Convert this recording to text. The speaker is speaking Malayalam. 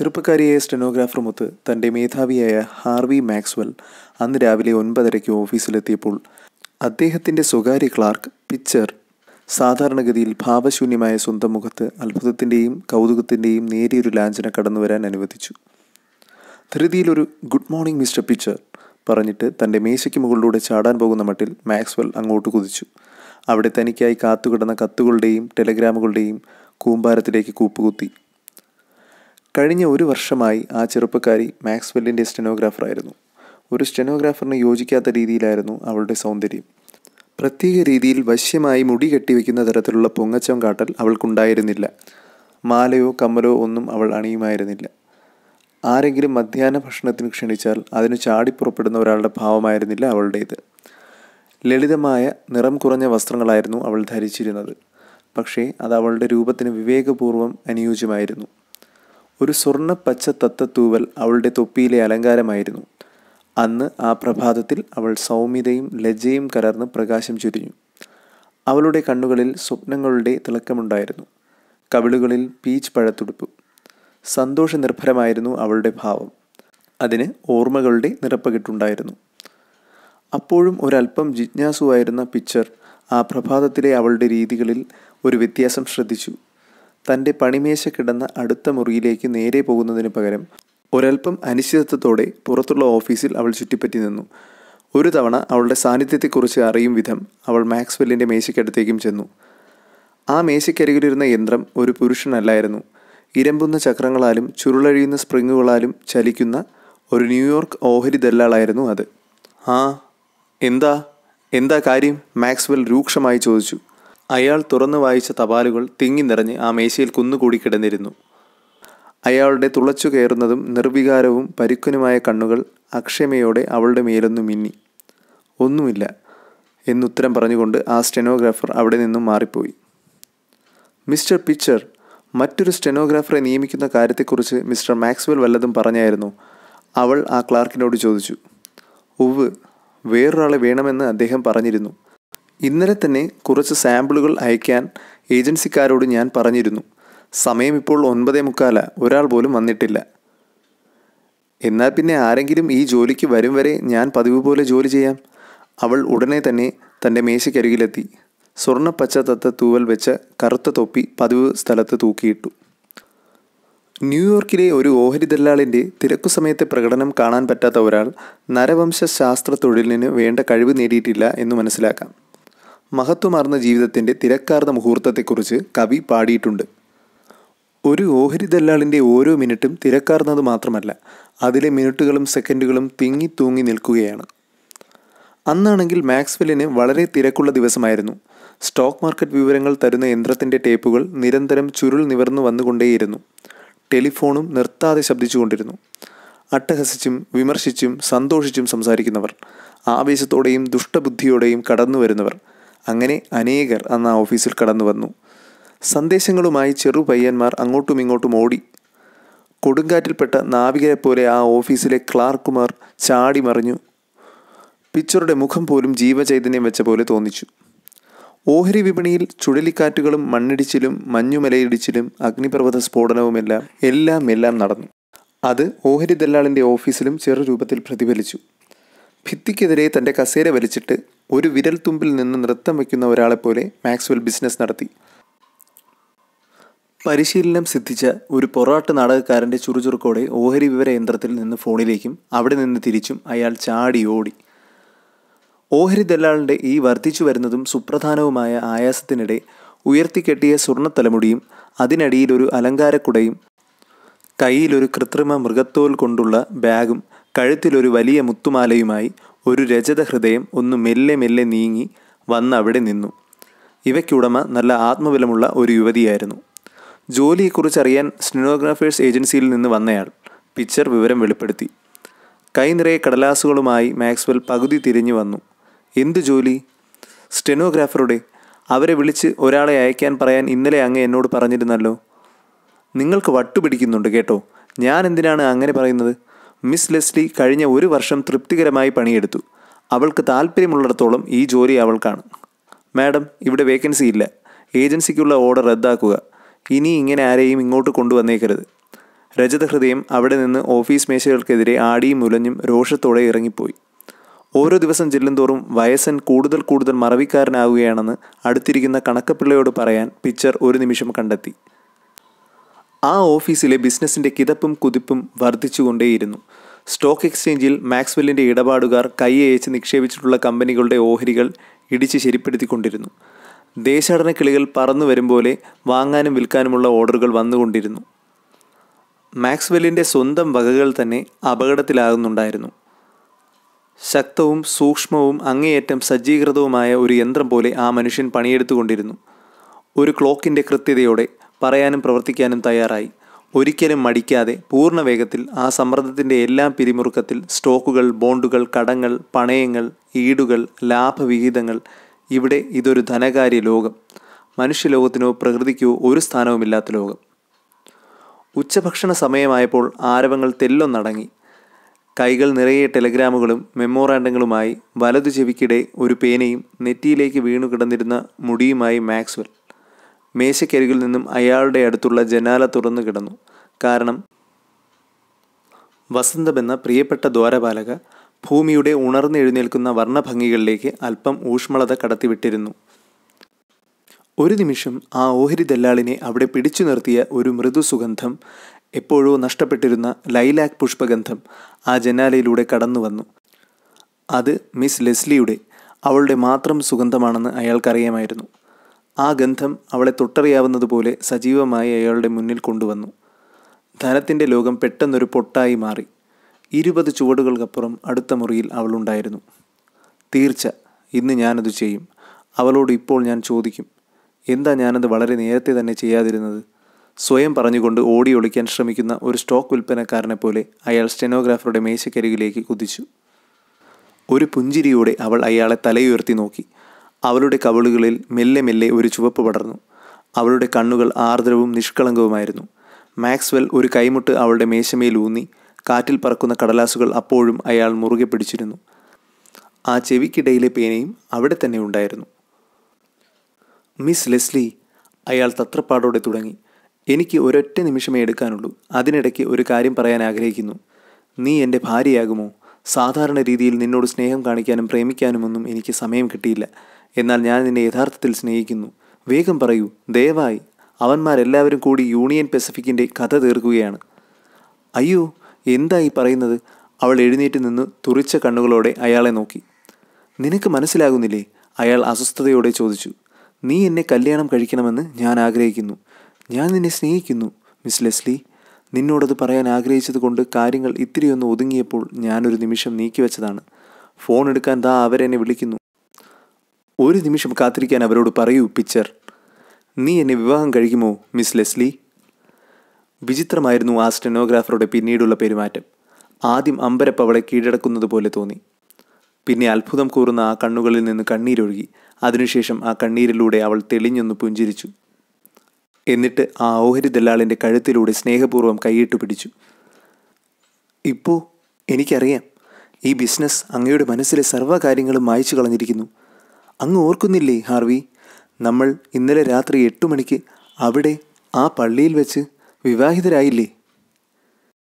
ചെറുപ്പക്കാരിയായ മുത്ത് തൻ്റെ മേധാവിയായ ഹാർവി മാക്സ്വെൽ അന്ന് രാവിലെ ഒൻപതരയ്ക്ക് ഓഫീസിലെത്തിയപ്പോൾ അദ്ദേഹത്തിൻ്റെ സ്വകാര്യ ക്ലാർക്ക് പിച്ചർ സാധാരണഗതിയിൽ ഭാവശൂന്യമായ സ്വന്തം മുഖത്ത് അത്ഭുതത്തിൻ്റെയും കൗതുകത്തിൻ്റെയും നേരിയൊരു ലാഞ്ചന കടന്നു വരാൻ അനുവദിച്ചു ധൃതിയിലൊരു ഗുഡ് മോർണിംഗ് മിസ്റ്റർ പിച്ചർ പറഞ്ഞിട്ട് തൻ്റെ മേശയ്ക്ക് മുകളിലൂടെ ചാടാൻ പോകുന്ന മട്ടിൽ മാക്സ്വെൽ അങ്ങോട്ട് കുതിച്ചു അവിടെ തനിക്കായി കാത്തുകിടന്ന കത്തുകളുടെയും ടെലഗ്രാമുകളുടെയും കൂമ്പാരത്തിലേക്ക് കൂപ്പുകുത്തി കഴിഞ്ഞ ഒരു വർഷമായി ആ ചെറുപ്പക്കാരി മാക്സ്വെല്ലിൻ്റെ സ്റ്റെനോഗ്രാഫറായിരുന്നു ഒരു സ്റ്റെനോഗ്രാഫറിന് യോജിക്കാത്ത രീതിയിലായിരുന്നു അവളുടെ സൗന്ദര്യം പ്രത്യേക രീതിയിൽ വശ്യമായി മുടി കെട്ടിവെക്കുന്ന തരത്തിലുള്ള പൊങ്ങച്ചം കാട്ടൽ അവൾക്കുണ്ടായിരുന്നില്ല മാലയോ കമ്മലോ ഒന്നും അവൾ അണിയുമായിരുന്നില്ല ആരെങ്കിലും മധ്യാഹ്ന ഭക്ഷണത്തിന് ക്ഷണിച്ചാൽ അതിന് ചാടിപ്പുറപ്പെടുന്ന ഒരാളുടെ ഭാവമായിരുന്നില്ല അവളുടേത് ലളിതമായ നിറം കുറഞ്ഞ വസ്ത്രങ്ങളായിരുന്നു അവൾ ധരിച്ചിരുന്നത് പക്ഷേ അത് അവളുടെ രൂപത്തിന് വിവേകപൂർവ്വം അനുയോജ്യമായിരുന്നു ഒരു സ്വർണ്ണ പച്ച തത്തത്തൂവൽ അവളുടെ തൊപ്പിയിലെ അലങ്കാരമായിരുന്നു അന്ന് ആ പ്രഭാതത്തിൽ അവൾ സൗമ്യതയും ലജ്ജയും കലർന്ന് പ്രകാശം ചൊരിഞ്ഞു അവളുടെ കണ്ണുകളിൽ സ്വപ്നങ്ങളുടെ തിളക്കമുണ്ടായിരുന്നു കവിളുകളിൽ പീച്ച് പഴത്തുടുപ്പ് നിർഭരമായിരുന്നു അവളുടെ ഭാവം അതിന് ഓർമ്മകളുടെ നിറപ്പകിട്ടുണ്ടായിരുന്നു അപ്പോഴും ഒരല്പം ജിജ്ഞാസുവായിരുന്ന പിക്ചർ ആ പ്രഭാതത്തിലെ അവളുടെ രീതികളിൽ ഒരു വ്യത്യാസം ശ്രദ്ധിച്ചു തൻ്റെ പണിമേശ കിടന്ന അടുത്ത മുറിയിലേക്ക് നേരെ പോകുന്നതിന് പകരം ഒരൽപ്പം അനിശ്ചിതത്വത്തോടെ പുറത്തുള്ള ഓഫീസിൽ അവൾ ചുറ്റിപ്പറ്റി നിന്നു ഒരു തവണ അവളുടെ സാന്നിധ്യത്തെക്കുറിച്ച് അറിയും വിധം അവൾ മാക്സ്വെല്ലിൻ്റെ മേശയ്ക്കടുത്തേക്കും ചെന്നു ആ മേശയ്ക്കരികിലിരുന്ന യന്ത്രം ഒരു പുരുഷനല്ലായിരുന്നു ഇരമ്പുന്ന ചക്രങ്ങളാലും ചുരുളഴിയുന്ന സ്പ്രിങ്ങുകളാലും ചലിക്കുന്ന ഒരു ന്യൂയോർക്ക് ഓഹരി ദല്ലാളായിരുന്നു അത് ആ എന്താ എന്താ കാര്യം മാക്സ്വെൽ രൂക്ഷമായി ചോദിച്ചു അയാൾ തുറന്നു വായിച്ച തപാലുകൾ തിങ്ങി നിറഞ്ഞ് ആ മേശയിൽ കുന്നുകൂടി കിടന്നിരുന്നു അയാളുടെ തുളച്ചു കയറുന്നതും നിർവികാരവും പരുക്കനുമായ കണ്ണുകൾ അക്ഷമയോടെ അവളുടെ മേലൊന്നു മിന്നി ഒന്നുമില്ല എന്നുത്തരം പറഞ്ഞുകൊണ്ട് ആ സ്റ്റെനോഗ്രാഫർ അവിടെ നിന്നും മാറിപ്പോയി മിസ്റ്റർ പിച്ചർ മറ്റൊരു സ്റ്റെനോഗ്രാഫറെ നിയമിക്കുന്ന കാര്യത്തെക്കുറിച്ച് മിസ്റ്റർ മാക്സ്വെൽ വല്ലതും പറഞ്ഞായിരുന്നു അവൾ ആ ക്ലാർക്കിനോട് ചോദിച്ചു ഉവ് വേറൊരാളെ വേണമെന്ന് അദ്ദേഹം പറഞ്ഞിരുന്നു ഇന്നലെ തന്നെ കുറച്ച് സാമ്പിളുകൾ അയക്കാൻ ഏജൻസിക്കാരോട് ഞാൻ പറഞ്ഞിരുന്നു സമയം ഇപ്പോൾ ഒൻപതേ മുക്കാല ഒരാൾ പോലും വന്നിട്ടില്ല എന്നാൽ പിന്നെ ആരെങ്കിലും ഈ ജോലിക്ക് വരും വരെ ഞാൻ പതിവ് പോലെ ജോലി ചെയ്യാം അവൾ ഉടനെ തന്നെ തൻ്റെ മേശയ്ക്കരികിലെത്തി സ്വർണ്ണ പച്ചത്തത്ത തൂവൽ വെച്ച കറുത്ത തൊപ്പി പതിവ് സ്ഥലത്ത് തൂക്കിയിട്ടു ന്യൂയോർക്കിലെ ഒരു ഓഹരി ദല്ലാളിൻ്റെ തിരക്കു സമയത്തെ പ്രകടനം കാണാൻ പറ്റാത്ത ഒരാൾ നരവംശാസ്ത്ര തൊഴിലിന് വേണ്ട കഴിവ് നേടിയിട്ടില്ല എന്ന് മനസ്സിലാക്കാം മഹത്വമാർന്ന ജീവിതത്തിൻ്റെ തിരക്കാർന്ന മുഹൂർത്തത്തെക്കുറിച്ച് കവി പാടിയിട്ടുണ്ട് ഒരു ഓഹരി ദല്ലാളിൻ്റെ ഓരോ മിനിറ്റും തിരക്കാർന്നത് മാത്രമല്ല അതിലെ മിനിറ്റുകളും സെക്കൻഡുകളും തിങ്ങി തൂങ്ങി നിൽക്കുകയാണ് അന്നാണെങ്കിൽ മാക്സ്വെല്ലിന് വളരെ തിരക്കുള്ള ദിവസമായിരുന്നു സ്റ്റോക്ക് മാർക്കറ്റ് വിവരങ്ങൾ തരുന്ന യന്ത്രത്തിൻ്റെ ടേപ്പുകൾ നിരന്തരം ചുരുൾ നിവർന്നു വന്നുകൊണ്ടേയിരുന്നു ടെലിഫോണും നിർത്താതെ ശബ്ദിച്ചുകൊണ്ടിരുന്നു അട്ടഹസിച്ചും വിമർശിച്ചും സന്തോഷിച്ചും സംസാരിക്കുന്നവർ ആവേശത്തോടെയും ദുഷ്ടബുദ്ധിയോടെയും കടന്നു വരുന്നവർ അങ്ങനെ അനേകർ അന്ന് ആ ഓഫീസിൽ കടന്നു വന്നു സന്ദേശങ്ങളുമായി ചെറു പയ്യന്മാർ അങ്ങോട്ടും ഇങ്ങോട്ടും ഓടി കൊടുങ്കാറ്റിൽപ്പെട്ട നാവികരെപ്പോലെ ആ ഓഫീസിലെ ക്ലാർക്കുമാർ ചാടി മറിഞ്ഞു പിച്ചറുടെ മുഖം പോലും ജീവചൈതന്യം വെച്ച പോലെ തോന്നിച്ചു ഓഹരി വിപണിയിൽ ചുഴലിക്കാറ്റുകളും മണ്ണിടിച്ചിലും മഞ്ഞുമലയിടിച്ചിലും അഗ്നിപർവ്വത സ്ഫോടനവുമെല്ലാം എല്ലാം എല്ലാം നടന്നു അത് ഓഹരി ദല്ലാളിൻ്റെ ഓഫീസിലും ചെറു രൂപത്തിൽ പ്രതിഫലിച്ചു ഭിത്തിക്കെതിരെ തൻ്റെ കസേര വലിച്ചിട്ട് ഒരു വിരൽ തുമ്പിൽ നിന്ന് നൃത്തം വയ്ക്കുന്ന ഒരാളെപ്പോലെ മാക്സ്വെൽ ബിസിനസ് നടത്തി പരിശീലനം സിദ്ധിച്ച ഒരു പൊറാട്ട് നാടകക്കാരൻ്റെ ചുറുചുറുക്കോടെ ഓഹരി വിവര യന്ത്രത്തിൽ നിന്ന് ഫോണിലേക്കും അവിടെ നിന്ന് തിരിച്ചും അയാൾ ചാടി ഓടി ഓഹരി ദല്ലാളിൻ്റെ ഈ വർദ്ധിച്ചു വരുന്നതും സുപ്രധാനവുമായ ആയാസത്തിനിടെ ഉയർത്തിക്കെട്ടിയ തലമുടിയും അതിനടിയിലൊരു അലങ്കാരക്കുടയും കയ്യിലൊരു കൃത്രിമ മൃഗത്തോൽ കൊണ്ടുള്ള ബാഗും കഴുത്തിലൊരു വലിയ മുത്തുമാലയുമായി ഒരു രജത ഹൃദയം ഒന്ന് മെല്ലെ മെല്ലെ നീങ്ങി വന്ന് അവിടെ നിന്നു ഇവയ്ക്കുടമ നല്ല ആത്മബലമുള്ള ഒരു യുവതിയായിരുന്നു ജോലിയെക്കുറിച്ചറിയാൻ സ്റ്റിനോഗ്രാഫേഴ്സ് ഏജൻസിയിൽ നിന്ന് വന്നയാൾ പിക്ചർ വിവരം വെളിപ്പെടുത്തി കൈ നിറയെ കടലാസുകളുമായി മാക്സ്വെൽ പകുതി തിരിഞ്ഞു വന്നു എന്തു ജോലി സ്റ്റെനോഗ്രാഫറുടെ അവരെ വിളിച്ച് ഒരാളെ അയക്കാൻ പറയാൻ ഇന്നലെ അങ്ങ് എന്നോട് പറഞ്ഞിരുന്നല്ലോ നിങ്ങൾക്ക് വട്ടുപിടിക്കുന്നുണ്ട് കേട്ടോ ഞാൻ എന്തിനാണ് അങ്ങനെ പറയുന്നത് മിസ് ലെസ്ലി കഴിഞ്ഞ ഒരു വർഷം തൃപ്തികരമായി പണിയെടുത്തു അവൾക്ക് താല്പര്യമുള്ളിടത്തോളം ഈ ജോലി അവൾക്കാണ് മാഡം ഇവിടെ വേക്കൻസി ഇല്ല ഏജൻസിക്കുള്ള ഓർഡർ റദ്ദാക്കുക ഇനി ഇങ്ങനെ ആരെയും ഇങ്ങോട്ട് കൊണ്ടുവന്നേക്കരുത് ഹൃദയം അവിടെ നിന്ന് ഓഫീസ് മേശകൾക്കെതിരെ ആടിയും മുലഞ്ഞും രോഷത്തോടെ ഇറങ്ങിപ്പോയി ഓരോ ദിവസം ചെല്ലുന്തോറും വയസ്സൻ കൂടുതൽ കൂടുതൽ മറവിക്കാരനാവുകയാണെന്ന് അടുത്തിരിക്കുന്ന കണക്കപ്പിള്ളയോട് പറയാൻ പിക്ചർ ഒരു നിമിഷം കണ്ടെത്തി ആ ഓഫീസിലെ ബിസിനസ്സിൻ്റെ കിതപ്പും കുതിപ്പും വർദ്ധിച്ചുകൊണ്ടേയിരുന്നു സ്റ്റോക്ക് എക്സ്ചേഞ്ചിൽ മാക്സ്വെല്ലിൻ്റെ ഇടപാടുകാർ കൈയയച്ച് നിക്ഷേപിച്ചിട്ടുള്ള കമ്പനികളുടെ ഓഹരികൾ ഇടിച്ച് ശരിപ്പെടുത്തിക്കൊണ്ടിരുന്നു ദേശാടന കിളികൾ പറന്നു വരും പോലെ വാങ്ങാനും വിൽക്കാനുമുള്ള ഓർഡറുകൾ വന്നുകൊണ്ടിരുന്നു മാക്സ്വെല്ലിൻ്റെ സ്വന്തം വകകൾ തന്നെ അപകടത്തിലാകുന്നുണ്ടായിരുന്നു ശക്തവും സൂക്ഷ്മവും അങ്ങേയറ്റം സജ്ജീകൃതവുമായ ഒരു യന്ത്രം പോലെ ആ മനുഷ്യൻ പണിയെടുത്തുകൊണ്ടിരുന്നു ഒരു ക്ലോക്കിൻ്റെ കൃത്യതയോടെ പറയാനും പ്രവർത്തിക്കാനും തയ്യാറായി ഒരിക്കലും മടിക്കാതെ പൂർണ്ണ വേഗത്തിൽ ആ സമ്മർദ്ദത്തിൻ്റെ എല്ലാ പിരിമുറുക്കത്തിൽ സ്റ്റോക്കുകൾ ബോണ്ടുകൾ കടങ്ങൾ പണയങ്ങൾ ഈടുകൾ ലാഭവിഹിതങ്ങൾ ഇവിടെ ഇതൊരു ധനകാര്യ ലോകം മനുഷ്യലോകത്തിനോ പ്രകൃതിക്കോ ഒരു സ്ഥാനവുമില്ലാത്ത ലോകം ഉച്ചഭക്ഷണ സമയമായപ്പോൾ ആരവങ്ങൾ തെല്ലൊന്നടങ്ങി കൈകൾ നിറയെ ടെലഗ്രാമുകളും മെമ്മോറാൻഡങ്ങളുമായി വലതു ചെവിക്കിടെ ഒരു പേനയും നെറ്റിയിലേക്ക് വീണു കിടന്നിരുന്ന മുടിയുമായി മാക്സ്വൽ മേശക്കരികിൽ നിന്നും അയാളുടെ അടുത്തുള്ള ജനാല തുറന്നു കിടന്നു കാരണം വസന്തമെന്ന പ്രിയപ്പെട്ട ദ്വാരപാലക ഭൂമിയുടെ ഉണർന്നെഴുന്നേൽക്കുന്ന വർണ്ണഭംഗികളിലേക്ക് അല്പം ഊഷ്മളത കടത്തിവിട്ടിരുന്നു ഒരു നിമിഷം ആ ഓഹരി ദല്ലാളിനെ അവിടെ പിടിച്ചു നിർത്തിയ ഒരു മൃദുസുഗന്ധം എപ്പോഴോ നഷ്ടപ്പെട്ടിരുന്ന ലൈലാക് പുഷ്പഗന്ധം ആ ജനാലയിലൂടെ കടന്നു വന്നു അത് മിസ് ലെസ്ലിയുടെ അവളുടെ മാത്രം സുഗന്ധമാണെന്ന് അയാൾക്കറിയാമായിരുന്നു ആ ഗന്ധം അവളെ തൊട്ടറിയാവുന്നതുപോലെ സജീവമായി അയാളുടെ മുന്നിൽ കൊണ്ടുവന്നു ധനത്തിൻ്റെ ലോകം പെട്ടെന്നൊരു പൊട്ടായി മാറി ഇരുപത് ചുവടുകൾക്കപ്പുറം അടുത്ത മുറിയിൽ അവളുണ്ടായിരുന്നു തീർച്ച ഇന്ന് ഞാനത് ചെയ്യും അവളോട് ഇപ്പോൾ ഞാൻ ചോദിക്കും എന്താ ഞാനത് വളരെ നേരത്തെ തന്നെ ചെയ്യാതിരുന്നത് സ്വയം പറഞ്ഞുകൊണ്ട് ഓടി ഒളിക്കാൻ ശ്രമിക്കുന്ന ഒരു സ്റ്റോക്ക് വിൽപ്പനക്കാരനെ പോലെ അയാൾ സ്റ്റെനോഗ്രാഫറുടെ മേശക്കരികിലേക്ക് കുതിച്ചു ഒരു പുഞ്ചിരിയോടെ അവൾ അയാളെ തലയുയർത്തി നോക്കി അവളുടെ കവളുകളിൽ മെല്ലെ മെല്ലെ ഒരു ചുവപ്പ് പടർന്നു അവളുടെ കണ്ണുകൾ ആർദ്രവും നിഷ്കളങ്കവുമായിരുന്നു മാക്സ്വെൽ ഒരു കൈമുട്ട് അവളുടെ മേശമേൽ ഊന്നി കാറ്റിൽ പറക്കുന്ന കടലാസുകൾ അപ്പോഴും അയാൾ മുറുകെ പിടിച്ചിരുന്നു ആ ചെവിക്കിടയിലെ പേനയും അവിടെ തന്നെ ഉണ്ടായിരുന്നു മിസ് ലെസ്ലി അയാൾ തത്രപ്പാടോടെ തുടങ്ങി എനിക്ക് ഒരൊറ്റ നിമിഷമേ എടുക്കാനുള്ളൂ അതിനിടയ്ക്ക് ഒരു കാര്യം പറയാൻ ആഗ്രഹിക്കുന്നു നീ എൻ്റെ ഭാര്യയാകുമോ സാധാരണ രീതിയിൽ നിന്നോട് സ്നേഹം കാണിക്കാനും പ്രേമിക്കാനുമൊന്നും എനിക്ക് സമയം കിട്ടിയില്ല എന്നാൽ ഞാൻ നിന്നെ യഥാർത്ഥത്തിൽ സ്നേഹിക്കുന്നു വേഗം പറയൂ ദയവായി അവന്മാരെല്ലാവരും കൂടി യൂണിയൻ പെസഫിക്കിൻ്റെ കഥ തീർക്കുകയാണ് അയ്യോ എന്തായി പറയുന്നത് അവൾ എഴുന്നേറ്റ് നിന്ന് തുറിച്ച കണ്ണുകളോടെ അയാളെ നോക്കി നിനക്ക് മനസ്സിലാകുന്നില്ലേ അയാൾ അസ്വസ്ഥതയോടെ ചോദിച്ചു നീ എന്നെ കല്യാണം കഴിക്കണമെന്ന് ഞാൻ ആഗ്രഹിക്കുന്നു ഞാൻ നിന്നെ സ്നേഹിക്കുന്നു മിസ് ലെസ്ലി നിന്നോടത് പറയാൻ ആഗ്രഹിച്ചതുകൊണ്ട് കാര്യങ്ങൾ ഇത്തിരിയൊന്ന് ഒതുങ്ങിയപ്പോൾ ഞാനൊരു നിമിഷം നീക്കിവെച്ചതാണ് ഫോൺ എടുക്കാൻ ദാ അവരെന്നെ വിളിക്കുന്നു ഒരു നിമിഷം കാത്തിരിക്കാൻ അവരോട് പറയൂ പിക്ചർ നീ എന്നെ വിവാഹം കഴിക്കുമോ മിസ് ലെസ്ലി വിചിത്രമായിരുന്നു ആ സ്റ്റെനോഗ്രാഫറുടെ പിന്നീടുള്ള പെരുമാറ്റം ആദ്യം അമ്പരപ്പ് അവളെ കീഴടക്കുന്നത് പോലെ തോന്നി പിന്നെ അത്ഭുതം കൂറുന്ന ആ കണ്ണുകളിൽ നിന്ന് കണ്ണീരൊഴുകി അതിനുശേഷം ആ കണ്ണീരിലൂടെ അവൾ തെളിഞ്ഞൊന്ന് പുഞ്ചിരിച്ചു എന്നിട്ട് ആ ഓഹരി ദല്ലാളിൻ്റെ കഴുത്തിലൂടെ സ്നേഹപൂർവ്വം കൈയിട്ട് പിടിച്ചു ഇപ്പോൾ എനിക്കറിയാം ഈ ബിസിനസ് അങ്ങയുടെ മനസ്സിലെ സർവ്വ കാര്യങ്ങളും മായച്ചു കളഞ്ഞിരിക്കുന്നു അങ്ങ് ഓർക്കുന്നില്ലേ ഹാർവി നമ്മൾ ഇന്നലെ രാത്രി എട്ട് മണിക്ക് അവിടെ ആ പള്ളിയിൽ വെച്ച് വിവാഹിതരായില്ലേ